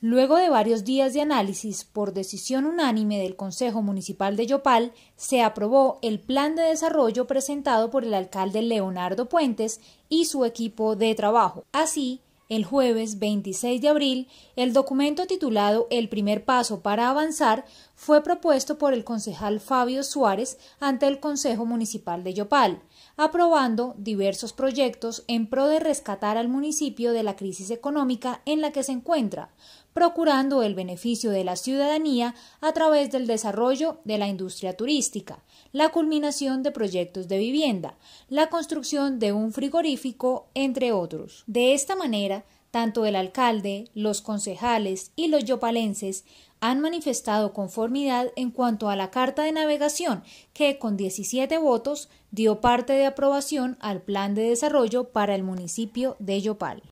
Luego de varios días de análisis, por decisión unánime del Consejo Municipal de Yopal, se aprobó el plan de desarrollo presentado por el alcalde Leonardo Puentes y su equipo de trabajo. Así, el jueves 26 de abril, el documento titulado El primer paso para avanzar fue propuesto por el concejal Fabio Suárez ante el Consejo Municipal de Yopal, aprobando diversos proyectos en pro de rescatar al municipio de la crisis económica en la que se encuentra, procurando el beneficio de la ciudadanía a través del desarrollo de la industria turística, la culminación de proyectos de vivienda, la construcción de un frigorífico, entre otros. De esta manera, tanto el alcalde, los concejales y los yopalenses han manifestado conformidad en cuanto a la Carta de Navegación, que con 17 votos dio parte de aprobación al Plan de Desarrollo para el municipio de Yopal.